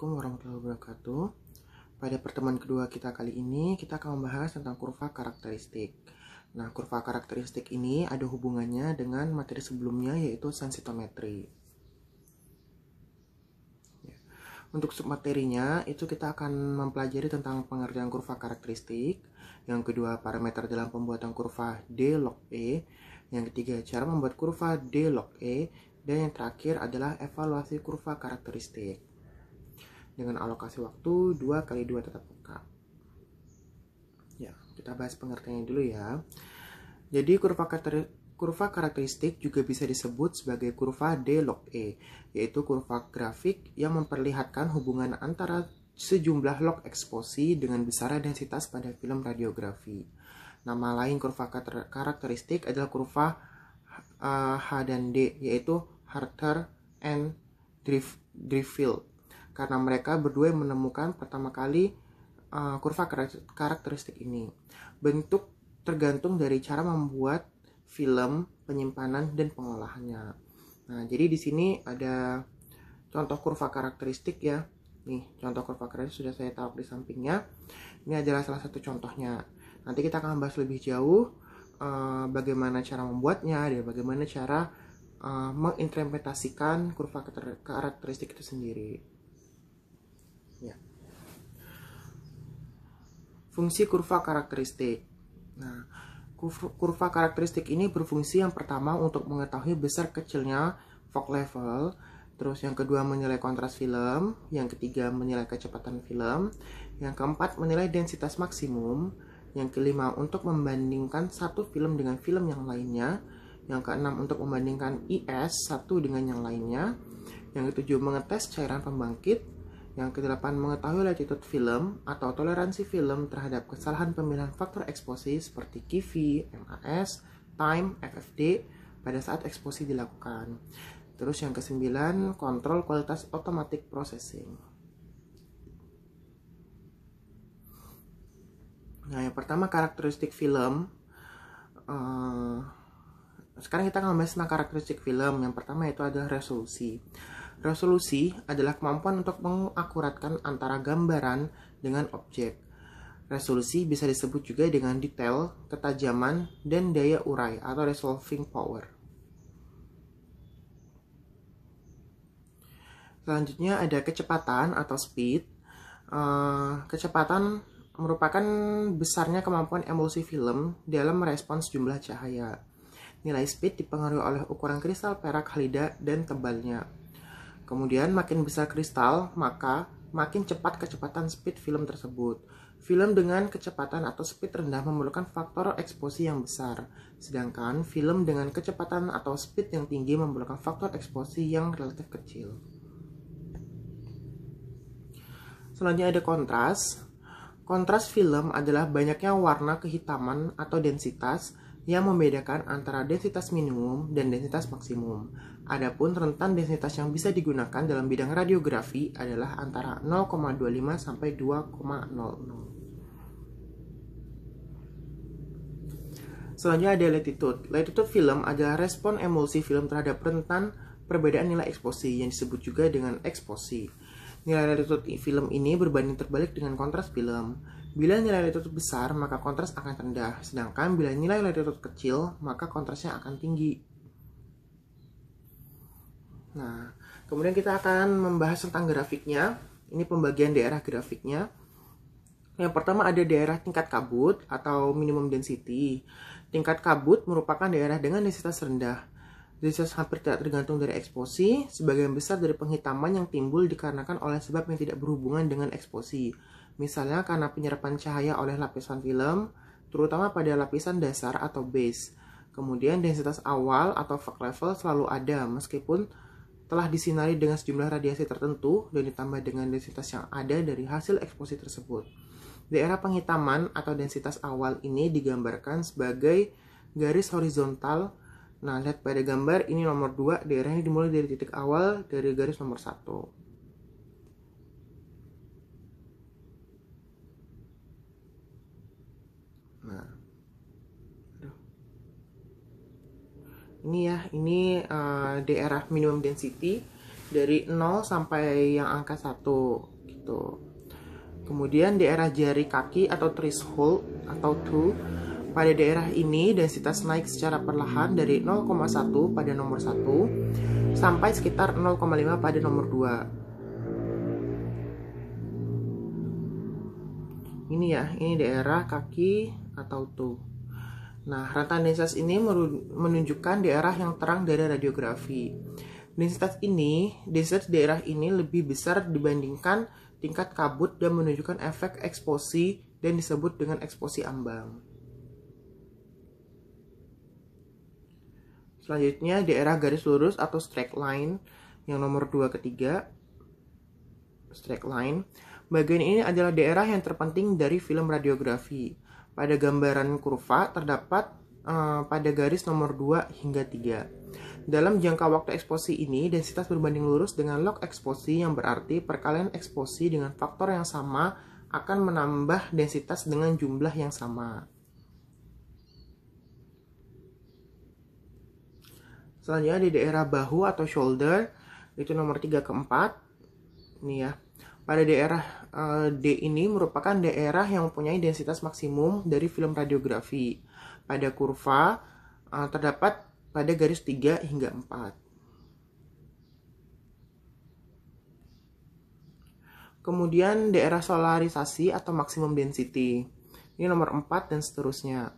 Assalamualaikum warahmatullahi wabarakatuh. Pada pertemuan kedua kita kali ini, kita akan membahas tentang kurva karakteristik. Nah, kurva karakteristik ini ada hubungannya dengan materi sebelumnya yaitu sensitometri. Ya. Untuk submaterinya itu kita akan mempelajari tentang pengertian kurva karakteristik, yang kedua parameter dalam pembuatan kurva D log E, yang ketiga cara membuat kurva D log E, dan yang terakhir adalah evaluasi kurva karakteristik dengan alokasi waktu 2 kali 2 tetap muka. Ya, kita bahas pengertiannya dulu ya. Jadi kurva karakter kurva karakteristik juga bisa disebut sebagai kurva D log E, yaitu kurva grafik yang memperlihatkan hubungan antara sejumlah log eksposi dengan besarnya densitas pada film radiografi. Nama lain kurva karakteristik adalah kurva eh, H dan D, yaitu Harter and drift Driffield karena mereka berdua menemukan pertama kali uh, kurva karakteristik ini. Bentuk tergantung dari cara membuat film, penyimpanan, dan pengolahannya. Nah, jadi di sini ada contoh kurva karakteristik ya. Nih, contoh kurva karakteristik sudah saya taruh di sampingnya. Ini adalah salah satu contohnya. Nanti kita akan bahas lebih jauh uh, bagaimana cara membuatnya dan bagaimana cara uh, eh, mengimplementasikan kurva karakteristik itu sendiri. Fungsi kurva karakteristik. Nah, kurva karakteristik ini berfungsi yang pertama untuk mengetahui besar kecilnya fog level, terus yang kedua menilai kontras film, yang ketiga menilai kecepatan film, yang keempat menilai densitas maksimum, yang kelima untuk membandingkan satu film dengan film yang lainnya, yang keenam untuk membandingkan IS satu dengan yang lainnya, yang ketujuh mengetes cairan pembangkit, yang kedelapan, mengetahui latitude film atau toleransi film terhadap kesalahan pemilihan faktor eksposi seperti KV, MAS, time, FFD pada saat eksposi dilakukan. Terus yang kesembilan, kontrol kualitas automatic processing. Nah, yang pertama karakteristik film. Eh, sekarang kita membahas tentang karakteristik film. Yang pertama itu adalah resolusi. Resolusi adalah kemampuan untuk mengakuratkan antara gambaran dengan objek. Resolusi bisa disebut juga dengan detail, ketajaman, dan daya urai atau resolving power. Selanjutnya ada kecepatan atau speed. Eh, kecepatan merupakan besarnya kemampuan emulsi film dalam merespons jumlah cahaya. Nilai speed dipengaruhi oleh ukuran kristal perak halida dan tebalnya. Kemudian makin besar kristal, maka makin cepat kecepatan speed film tersebut. Film dengan kecepatan atau speed rendah memerlukan faktor eksposi yang besar, sedangkan film dengan kecepatan atau speed yang tinggi memerlukan faktor eksposi yang relatif kecil. Selanjutnya ada kontras. Kontras film adalah banyaknya warna kehitaman atau densitas yang membedakan antara densitas minimum dan densitas maksimum. Adapun rentan densitas yang bisa digunakan dalam bidang radiografi adalah antara 0,25 sampai 2,00. Selanjutnya ada latitude. Latitude film adalah respon emulsi film terhadap rentan perbedaan nilai eksposi yang disebut juga dengan eksposi. Nilai latitude film ini berbanding terbalik dengan kontras film. Bila nilai latitude besar, maka kontras akan rendah, sedangkan bila nilai latitude kecil, maka kontrasnya akan tinggi. Nah, kemudian kita akan membahas tentang grafiknya. Ini pembagian daerah grafiknya. Yang pertama ada daerah tingkat kabut atau minimum density. Tingkat kabut merupakan daerah dengan densitas rendah. Densitas hampir tidak tergantung dari eksposi, sebagian besar dari penghitaman yang timbul dikarenakan oleh sebab yang tidak berhubungan dengan eksposi. Misalnya karena penyerapan cahaya oleh lapisan film, terutama pada lapisan dasar atau base. Kemudian densitas awal atau fog level selalu ada meskipun telah disinari dengan sejumlah radiasi tertentu dan ditambah dengan densitas yang ada dari hasil eksposisi tersebut. Daerah penghitaman atau densitas awal ini digambarkan sebagai garis horizontal. Nah, lihat pada gambar ini nomor 2, daerah ini dimulai dari titik awal dari garis nomor 1. ini ya ini uh, daerah minimum density dari 0 sampai yang angka 1 gitu kemudian daerah jari kaki atau threshold atau 2 pada daerah ini densitas naik secara perlahan dari 0,1 pada nomor 1 sampai sekitar 0,5 pada nomor 2 ini ya ini daerah kaki atau tuh Nah, rentan densitas ini menunjukkan daerah yang terang dari radiografi. Densitas ini, densitas daerah ini lebih besar dibandingkan tingkat kabut dan menunjukkan efek eksposi dan disebut dengan eksposi ambang. Selanjutnya, daerah garis lurus atau straight line yang nomor 2 ketiga. Straight line. Bagian ini adalah daerah yang terpenting dari film radiografi pada gambaran kurva terdapat uh, pada garis nomor 2 hingga 3. Dalam jangka waktu eksposi ini, densitas berbanding lurus dengan log eksposi yang berarti perkalian eksposi dengan faktor yang sama akan menambah densitas dengan jumlah yang sama. Selanjutnya di daerah bahu atau shoulder itu nomor 3 ke 4. Ini ya. Pada daerah Eh, D ini merupakan daerah yang mempunyai densitas maksimum dari film radiografi. Pada kurva eh, terdapat pada garis 3 hingga 4. Kemudian daerah solarisasi atau maksimum density. Ini nomor 4 dan seterusnya.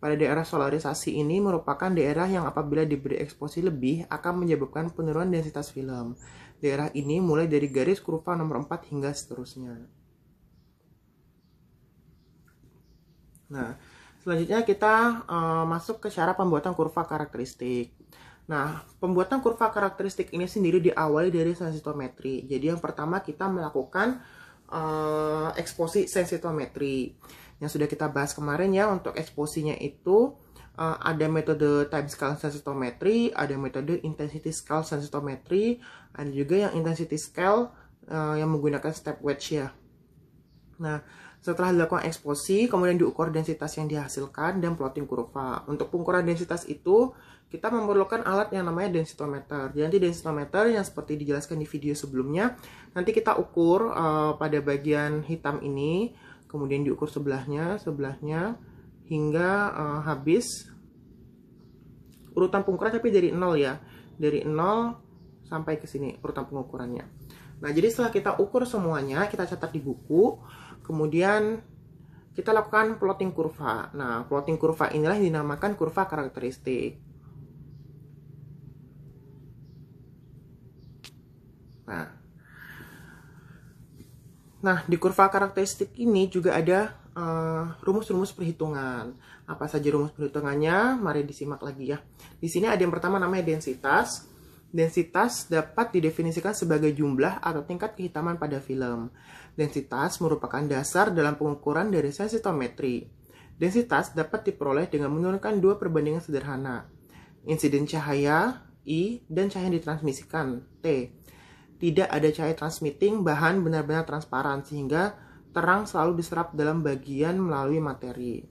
Pada daerah solarisasi ini merupakan daerah yang apabila diberi eksposi lebih akan menyebabkan penurunan densitas film daerah ini mulai dari garis kurva nomor 4 hingga seterusnya. Nah, selanjutnya kita e, masuk ke cara pembuatan kurva karakteristik. Nah, pembuatan kurva karakteristik ini sendiri diawali dari sensitometri. Jadi yang pertama kita melakukan e, eksposi sensitometri yang sudah kita bahas kemarin ya untuk eksposinya itu uh, ada metode time scale sensitometry, ada metode intensity scale sensitometry, ada juga yang intensity scale uh, yang menggunakan step wedge ya. Nah, setelah dilakukan eksposi, kemudian diukur densitas yang dihasilkan dan plotting kurva. Untuk pengukuran densitas itu, kita memerlukan alat yang namanya densitometer. Jadi densitometer yang seperti dijelaskan di video sebelumnya, nanti kita ukur uh, pada bagian hitam ini, kemudian diukur sebelahnya, sebelahnya, hingga uh, habis urutan pengukuran tapi dari nol ya dari nol sampai ke sini urutan pengukurannya nah jadi setelah kita ukur semuanya kita catat di buku kemudian kita lakukan plotting kurva nah plotting kurva inilah yang dinamakan kurva karakteristik Nah, di kurva karakteristik ini juga ada eh, rumus-rumus uh, perhitungan. Apa saja rumus perhitungannya? Mari disimak lagi ya. Di sini ada yang pertama namanya densitas. Densitas dapat didefinisikan sebagai jumlah atau tingkat kehitaman pada film. Densitas merupakan dasar dalam pengukuran dari sensitometri. Densitas dapat diperoleh dengan menurunkan dua perbandingan sederhana. Insiden cahaya, I, dan cahaya yang ditransmisikan, T tidak ada cahaya transmitting, bahan benar-benar transparan sehingga terang selalu diserap dalam bagian melalui materi.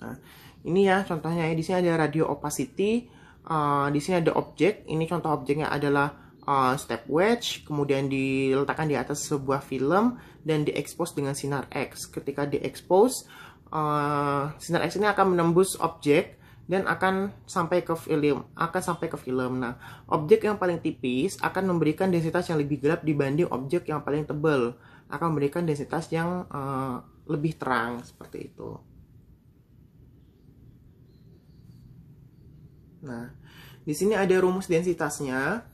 Nah, ini ya contohnya ya di sini ada radio opacity, uh, di sini ada objek, ini contoh objeknya adalah uh, step wedge, kemudian diletakkan di atas sebuah film dan diekspos dengan sinar X. Ketika diekspos, uh, sinar X ini akan menembus objek dan akan sampai ke film, akan sampai ke film. Nah, objek yang paling tipis akan memberikan densitas yang lebih gelap dibanding objek yang paling tebal, akan memberikan densitas yang uh, lebih terang seperti itu. Nah, di sini ada rumus densitasnya.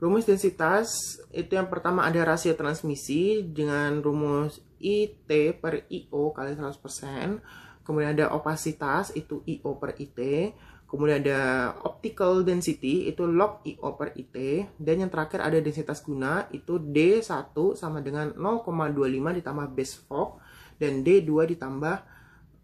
Rumus densitas itu yang pertama ada rasio transmisi dengan rumus IT per IO kali 100%, kemudian ada opasitas itu IO per IT, kemudian ada optical density itu log IO per IT, dan yang terakhir ada densitas guna itu D1 sama dengan 0,25 ditambah base fog, dan D2 ditambah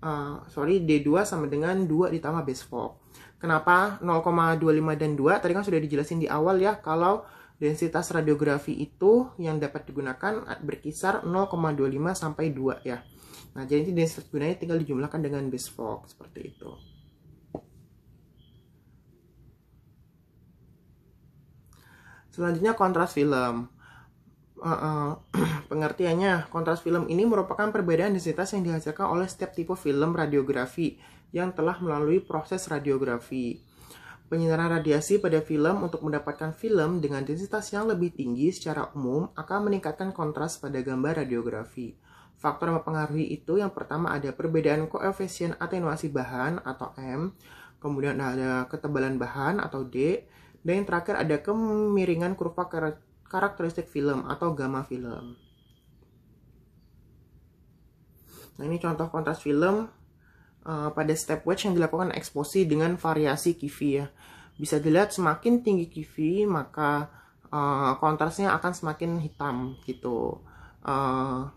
Uh, sorry D2 sama dengan 2 ditambah base fog. Kenapa 0,25 dan 2? Tadi kan sudah dijelasin di awal ya kalau densitas radiografi itu yang dapat digunakan berkisar 0,25 sampai 2 ya. Nah, jadi ini densitas gunanya tinggal dijumlahkan dengan base fog seperti itu. Selanjutnya kontras film. Uh, uh, pengertiannya, kontras film ini merupakan perbedaan densitas yang dihasilkan oleh setiap tipe film radiografi yang telah melalui proses radiografi. Penyinaran radiasi pada film untuk mendapatkan film dengan densitas yang lebih tinggi secara umum akan meningkatkan kontras pada gambar radiografi. Faktor yang mempengaruhi itu yang pertama ada perbedaan koefisien atenuasi bahan atau M, kemudian ada ketebalan bahan atau D, dan yang terakhir ada kemiringan kurva karakteristik film atau gamma film. Nah ini contoh kontras film uh, pada step wedge yang dilakukan eksposi dengan variasi QV ya. Bisa dilihat semakin tinggi QV maka uh, kontrasnya akan semakin hitam gitu. Uh,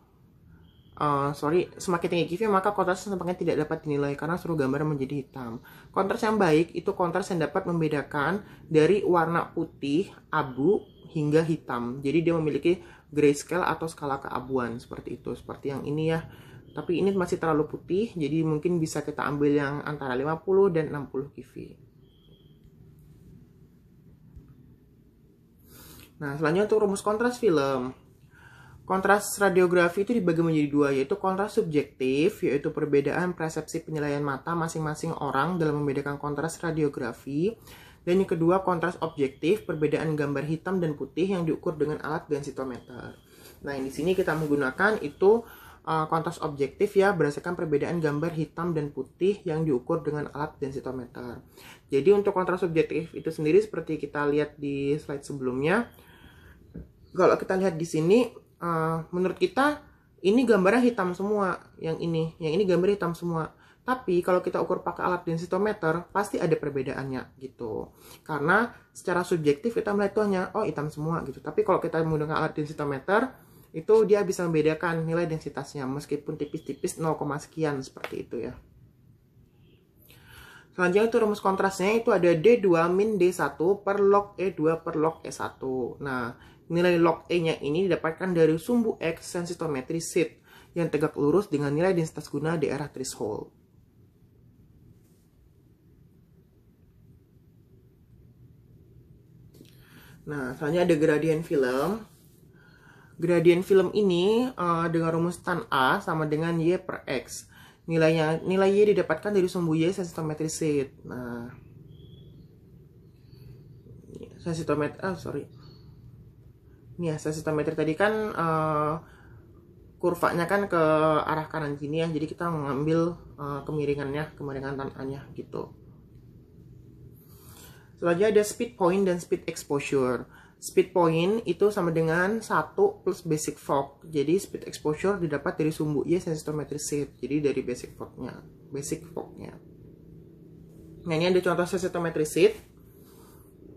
Uh, sorry, semakin tinggi QV maka kontras tampaknya tidak dapat dinilai karena seluruh gambar menjadi hitam. Kontras yang baik itu kontras yang dapat membedakan dari warna putih, abu, hingga hitam. Jadi dia memiliki grayscale atau skala keabuan seperti itu, seperti yang ini ya tapi ini masih terlalu putih jadi mungkin bisa kita ambil yang antara 50 dan 60 kV. nah selanjutnya untuk rumus kontras film kontras radiografi itu dibagi menjadi dua yaitu kontras subjektif yaitu perbedaan persepsi penilaian mata masing-masing orang dalam membedakan kontras radiografi dan yang kedua kontras objektif, perbedaan gambar hitam dan putih yang diukur dengan alat densitometer. Nah, di sini kita menggunakan itu uh, objektif ya berdasarkan perbedaan gambar hitam dan putih yang diukur dengan alat densitometer. Jadi untuk kontras objektif itu sendiri seperti kita lihat di slide sebelumnya. Kalau kita lihat di sini uh, menurut kita ini gambarnya hitam semua yang ini, yang ini gambar hitam semua. Tapi kalau kita ukur pakai alat densitometer, pasti ada perbedaannya gitu. Karena secara subjektif kita melihat itu hanya, oh hitam semua gitu. Tapi kalau kita menggunakan alat densitometer, itu dia bisa membedakan nilai densitasnya meskipun tipis-tipis 0, sekian seperti itu ya. Selanjutnya itu rumus kontrasnya itu ada D2 min D1 per log E2 per log E1. Nah, nilai log E-nya ini didapatkan dari sumbu X sensitometri sit yang tegak lurus dengan nilai densitas guna di arah threshold. Nah, selanjutnya ada gradient film. Gradien film ini uh, dengan rumus tan A sama dengan Y per X. Nilainya, nilai Y didapatkan dari sumbu Y seat. Nah, iya, sensitomet, ah sorry. Ini ya, sensitometri tadi kan uh, kurvanya kan ke arah kanan sini ya. Jadi kita mengambil uh, kemiringannya, kemiringan tan A-nya gitu. Selanjutnya ada speed point dan speed exposure. Speed point itu sama dengan 1 plus basic fog. Jadi speed exposure didapat dari sumbu Y sensitometric shift. Jadi dari basic fognya, basic fognya. Nah ini ada contoh sensitometric shift.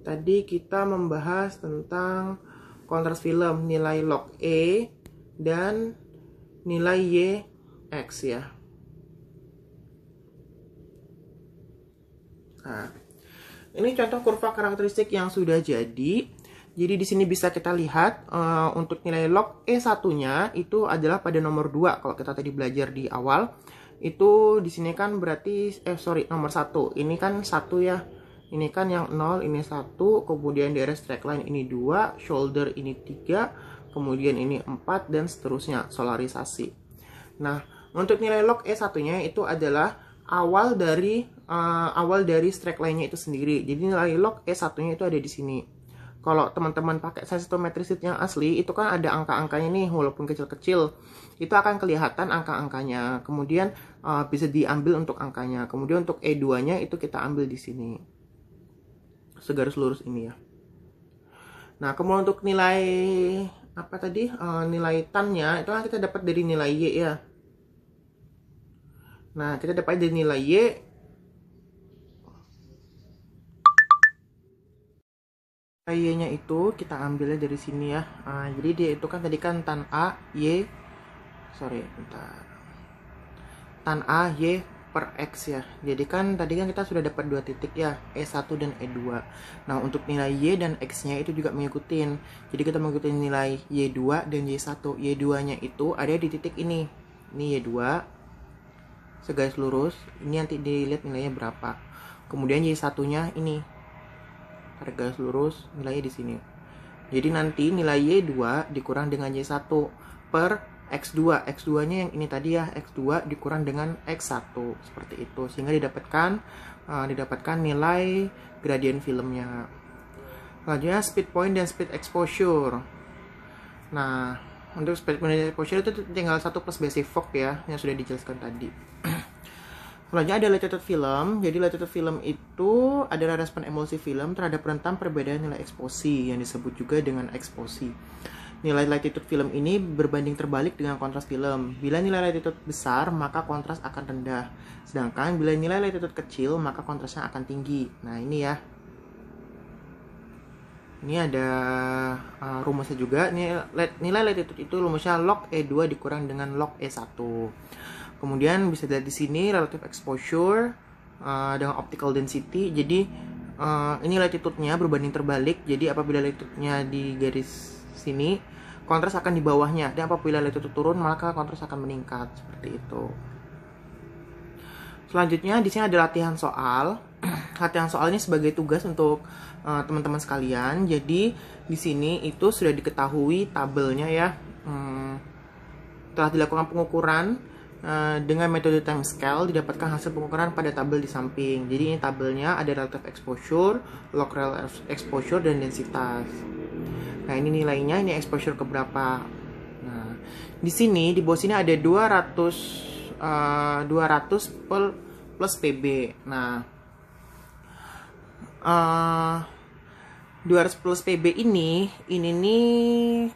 Tadi kita membahas tentang kontras film nilai log E dan nilai Y X ya. Nah, ini contoh kurva karakteristik yang sudah jadi jadi di sini bisa kita lihat uh, untuk nilai log E1-nya itu adalah pada nomor 2 kalau kita tadi belajar di awal. Itu di sini kan berarti eh sorry nomor 1. Ini kan 1 ya. Ini kan yang 0, ini 1, kemudian area straight line ini 2, shoulder ini 3, kemudian ini 4 dan seterusnya solarisasi. Nah, untuk nilai log E1-nya itu adalah awal dari uh, awal dari straight line-nya itu sendiri. Jadi nilai log E1-nya itu ada di sini kalau teman-teman pakai sensitometri yang asli itu kan ada angka-angkanya nih walaupun kecil-kecil itu akan kelihatan angka-angkanya kemudian uh, bisa diambil untuk angkanya kemudian untuk E2 nya itu kita ambil di sini segaris lurus ini ya nah kemudian untuk nilai apa tadi uh, nilai tannya itu kan kita dapat dari nilai Y ya nah kita dapat dari nilai Y Y-nya itu kita ambilnya dari sini ya. Nah, jadi dia itu kan tadi kan tan A, Y, sorry, bentar. Tan A, Y per X ya. Jadi kan tadi kan kita sudah dapat dua titik ya, E1 dan E2. Nah, untuk nilai Y dan X-nya itu juga mengikuti. Jadi kita mengikuti nilai Y2 dan Y1. Y2-nya itu ada di titik ini. Ini Y2, segaris lurus. Ini nanti dilihat nilainya berapa. Kemudian Y1-nya ini, harga lurus nilainya di sini. Jadi nanti nilai Y2 dikurang dengan Y1 per X2. X2-nya yang ini tadi ya, X2 dikurang dengan X1 seperti itu sehingga didapatkan uh, didapatkan nilai gradien filmnya. Selanjutnya speed point dan speed exposure. Nah, untuk speed point dan exposure itu tinggal 1 plus basic fog ya yang sudah dijelaskan tadi. Selanjutnya ada latitude film. Jadi latitude film itu adalah respon emosi film terhadap rentang perbedaan nilai eksposi yang disebut juga dengan eksposi. Nilai latitude film ini berbanding terbalik dengan kontras film. Bila nilai latitude besar, maka kontras akan rendah. Sedangkan bila nilai latitude kecil, maka kontrasnya akan tinggi. Nah, ini ya. Ini ada uh, rumusnya juga. Nilai, nilai latitude itu rumusnya log E2 dikurang dengan log E1. Kemudian bisa dilihat di sini relative exposure uh, dengan optical density. Jadi uh, ini latitude-nya berbanding terbalik. Jadi apabila latitude-nya di garis sini, kontras akan di bawahnya. Dan apabila latitude turun, maka kontras akan meningkat seperti itu. Selanjutnya di sini ada latihan soal. latihan soal ini sebagai tugas untuk eh, teman-teman uh, sekalian. Jadi di sini itu sudah diketahui tabelnya ya. Hmm, telah dilakukan pengukuran Eh, dengan metode time scale didapatkan hasil pengukuran pada tabel di samping. Jadi ini tabelnya ada relative exposure, log local exposure dan densitas. Nah, ini nilainya ini exposure ke berapa. Nah, di sini di bawah sini ada 200 uh, 200 per plus PB. Nah, uh, 200 plus PB ini, ini nih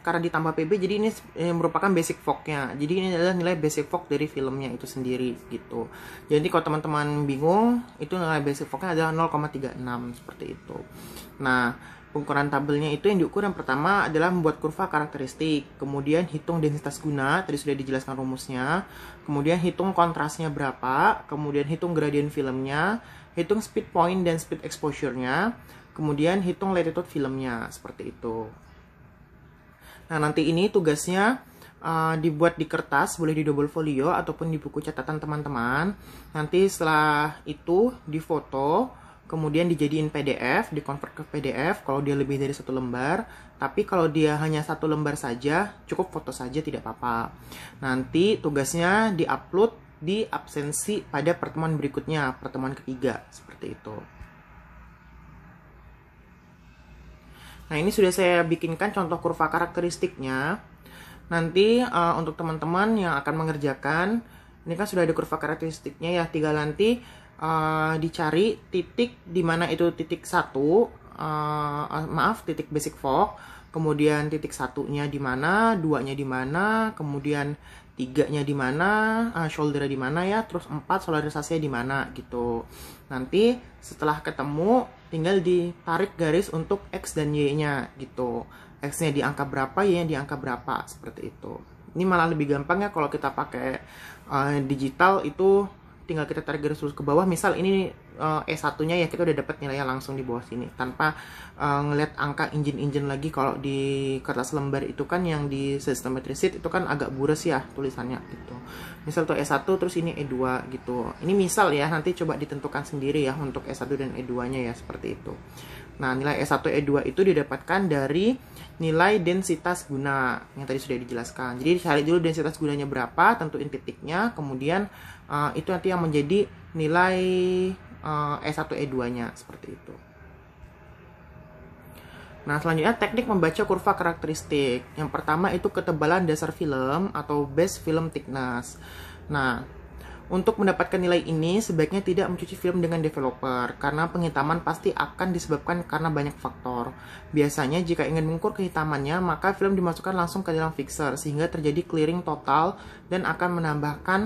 karena ditambah PB jadi ini eh, merupakan basic fognya. Jadi ini adalah nilai basic fog dari filmnya itu sendiri gitu. Jadi kalau teman-teman bingung, itu nilai basic fognya adalah 0,36 seperti itu. Nah, pengukuran tabelnya itu yang diukur yang pertama adalah membuat kurva karakteristik, kemudian hitung densitas guna, tadi sudah dijelaskan rumusnya, kemudian hitung kontrasnya berapa, kemudian hitung gradient filmnya, hitung speed point dan speed exposure-nya, Kemudian hitung latitude filmnya seperti itu. Nah, nanti ini tugasnya uh, dibuat di kertas, boleh di double folio ataupun di buku catatan teman-teman. Nanti setelah itu difoto, kemudian dijadiin PDF, dikonvert ke PDF kalau dia lebih dari satu lembar. Tapi kalau dia hanya satu lembar saja, cukup foto saja tidak apa-apa. Nanti tugasnya diupload di absensi pada pertemuan berikutnya, pertemuan ketiga, seperti itu. Nah, ini sudah saya bikinkan contoh kurva karakteristiknya. Nanti uh, untuk teman-teman yang akan mengerjakan, ini kan sudah ada kurva karakteristiknya ya, tiga nanti uh, dicari titik di mana itu titik satu, uh, maaf titik basic fork, kemudian titik satunya di mana, duanya di mana, kemudian tiganya di mana, uh, shoulder di mana ya, terus empat solarisasinya di mana gitu. Nanti setelah ketemu tinggal ditarik garis untuk X dan Y-nya gitu. X-nya di angka berapa, Y-nya di angka berapa, seperti itu. Ini malah lebih gampang ya kalau kita pakai uh, digital itu tinggal kita tarik garis lurus ke bawah misal ini uh, eh, E1-nya ya kita udah dapat nilainya langsung di bawah sini tanpa uh, eh, ngelihat angka injin-injin lagi kalau di kertas lembar itu kan yang di sistem sheet itu kan agak bures ya tulisannya gitu misal tuh E1 terus ini E2 gitu ini misal ya nanti coba ditentukan sendiri ya untuk E1 dan E2-nya ya seperti itu nah nilai E1 E2 itu didapatkan dari nilai densitas guna yang tadi sudah dijelaskan jadi cari dulu densitas gunanya berapa tentuin titiknya kemudian Eh, itu nanti yang menjadi nilai uh, eh, s 1 e E2-nya seperti itu. Nah, selanjutnya teknik membaca kurva karakteristik. Yang pertama itu ketebalan dasar film atau base film thickness. Nah, untuk mendapatkan nilai ini sebaiknya tidak mencuci film dengan developer karena penghitaman pasti akan disebabkan karena banyak faktor. Biasanya jika ingin mengukur kehitamannya, maka film dimasukkan langsung ke dalam fixer sehingga terjadi clearing total dan akan menambahkan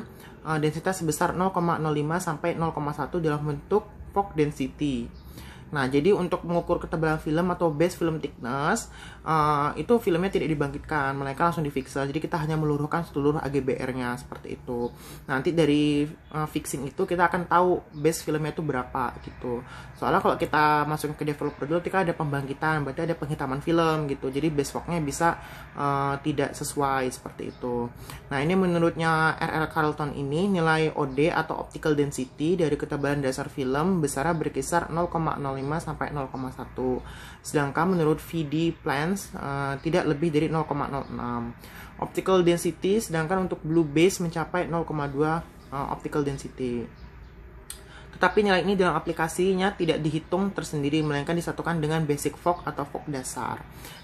uh, densitas sebesar 0,05 sampai 0,1 dalam bentuk fog density. Nah, jadi untuk mengukur ketebalan film atau base film thickness, uh, itu filmnya tidak dibangkitkan, mereka langsung difixer. Jadi kita hanya meluruhkan seluruh AGBR-nya seperti itu. Nanti dari uh, fixing itu kita akan tahu base filmnya itu berapa gitu. Soalnya kalau kita masukin ke developer dulu, kita ada pembangkitan, berarti ada penghitaman film gitu. Jadi base walk-nya bisa uh, tidak sesuai seperti itu. Nah, ini menurutnya RR Carlton ini nilai OD atau optical density dari ketebalan dasar film besarnya berkisar 0,0 0,5 sampai 0,1. Sedangkan menurut VD Plans uh, tidak lebih dari 0,06. Optical density sedangkan untuk blue base mencapai 0,2 uh, eh, optical density. Tetapi nilai ini dalam aplikasinya tidak dihitung tersendiri melainkan disatukan dengan basic fog atau fog dasar.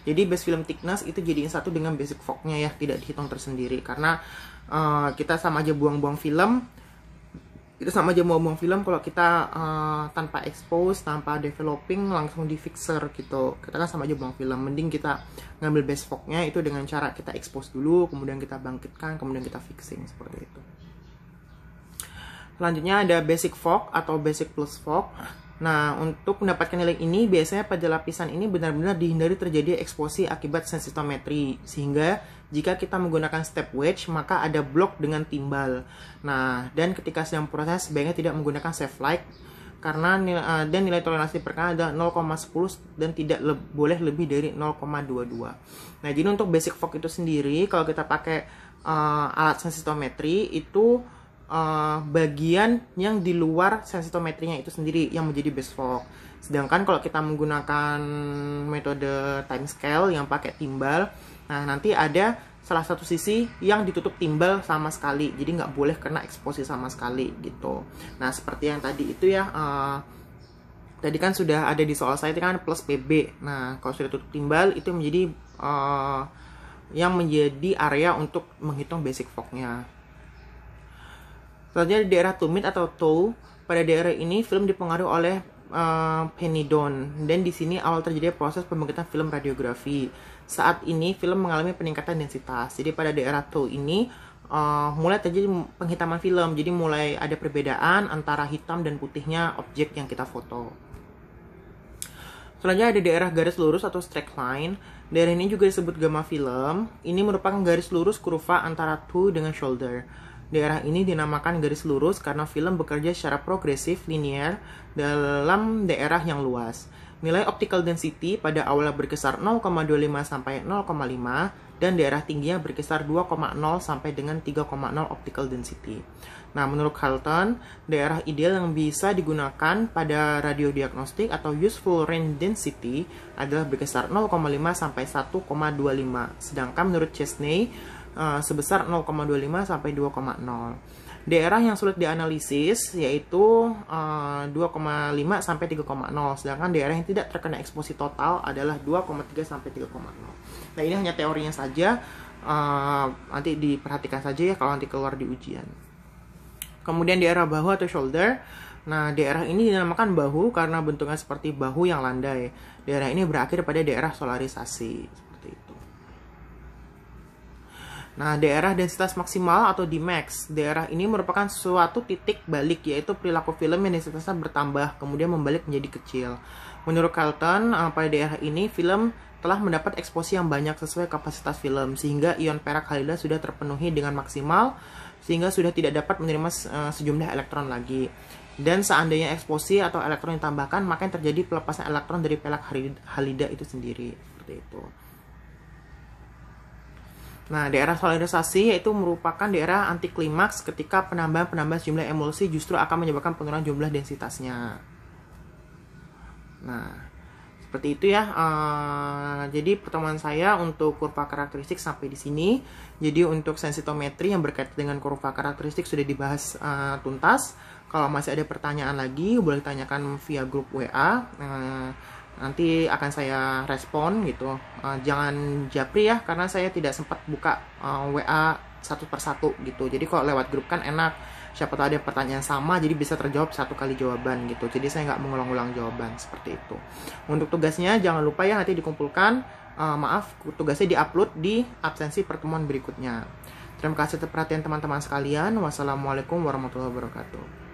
Jadi base film thickness itu jadiin satu dengan basic fognya ya, tidak dihitung tersendiri karena uh, kita sama aja buang-buang film itu sama aja mau buang film kalau kita uh, tanpa expose tanpa developing langsung di fixer gitu kita kan sama aja buang film mending kita ngambil best fognya itu dengan cara kita expose dulu kemudian kita bangkitkan kemudian kita fixing seperti itu selanjutnya ada basic fog atau basic plus fog Nah, untuk mendapatkan nilai ini, biasanya pada lapisan ini benar-benar dihindari terjadi eksposi akibat sensitometri. Sehingga, jika kita menggunakan step wedge, maka ada blok dengan timbal. Nah, dan ketika sedang proses, sebaiknya tidak menggunakan safe light, karena nilai, eh, dan nilai toleransi perkara ada 0,10 dan tidak le boleh lebih dari 0,22. Nah, jadi untuk basic fog itu sendiri, kalau kita pakai uh, alat sensitometri, itu uh, bagian yang di luar sensitometrinya itu sendiri yang menjadi base fog. Sedangkan kalau kita menggunakan metode time scale yang pakai timbal, nah nanti ada salah satu sisi yang ditutup timbal sama sekali, jadi nggak boleh kena eksposi sama sekali gitu. Nah seperti yang tadi itu ya. Uh, Tadi kan sudah ada di soal saya itu kan plus PB. Nah, kalau sudah tutup timbal itu menjadi uh, yang menjadi area untuk menghitung basic fognya Selanjutnya di daerah tumit atau toe, pada daerah ini film dipengaruhi oleh uh, eh, penidon dan di sini awal terjadi proses pembangkitan film radiografi. Saat ini film mengalami peningkatan densitas. Jadi pada daerah toe ini uh, mulai terjadi penghitaman film. Jadi mulai ada perbedaan antara hitam dan putihnya objek yang kita foto. Selanjutnya ada daerah garis lurus atau straight line. Daerah ini juga disebut gamma film. Ini merupakan garis lurus kurva antara toe dengan shoulder. Daerah ini dinamakan garis lurus karena film bekerja secara progresif linear dalam daerah yang luas. Nilai optical density pada awalnya berkisar 0,25 sampai 0,5 dan daerah tingginya berkisar 2,0 sampai dengan 3,0 optical density. Nah, menurut Halton daerah ideal yang bisa digunakan pada radiodiagnostik atau useful range density adalah berkisar 0,5 sampai 1,25. Sedangkan menurut Chesney, Eh, sebesar 0,25 sampai 2,0. Daerah yang sulit dianalisis yaitu uh, eh, 2,5 sampai 3,0, sedangkan daerah yang tidak terkena eksposi total adalah 2,3 sampai 3,0. Nah, ini hanya teorinya saja. Uh, nanti diperhatikan saja ya kalau nanti keluar di ujian. Kemudian daerah bahu atau shoulder Nah, daerah ini dinamakan bahu karena bentuknya seperti bahu yang landai. Daerah ini berakhir pada daerah solarisasi. Nah, daerah densitas maksimal atau di max daerah ini merupakan suatu titik balik, yaitu perilaku film yang densitasnya bertambah, kemudian membalik menjadi kecil. Menurut Carlton, eh, pada daerah ini film telah mendapat eksposi yang banyak sesuai kapasitas film, sehingga ion perak halida sudah terpenuhi dengan maksimal, sehingga sudah tidak dapat menerima eh, sejumlah elektron lagi. Dan seandainya eksposi atau elektron ditambahkan, maka yang terjadi pelepasan elektron dari perak halida itu sendiri. Seperti itu. Nah, daerah solarisasi yaitu merupakan daerah anti klimaks ketika penambahan-penambahan jumlah emulsi justru akan menyebabkan penurunan jumlah densitasnya. Nah, seperti itu ya. Uh, jadi pertemuan saya untuk kurva karakteristik sampai di sini. Jadi untuk sensitometri yang berkaitan dengan kurva karakteristik sudah dibahas uh, tuntas. Kalau masih ada pertanyaan lagi, boleh tanyakan via grup WA. Uh, eh, nanti akan saya respon gitu uh, jangan japri ya karena saya tidak sempat buka uh, eh, WA satu persatu gitu jadi kalau lewat grup kan enak siapa tahu ada pertanyaan sama jadi bisa terjawab satu kali jawaban gitu jadi saya nggak mengulang-ulang jawaban seperti itu untuk tugasnya jangan lupa ya nanti dikumpulkan uh, maaf tugasnya diupload di absensi pertemuan berikutnya terima kasih atas perhatian teman-teman sekalian wassalamualaikum warahmatullahi wabarakatuh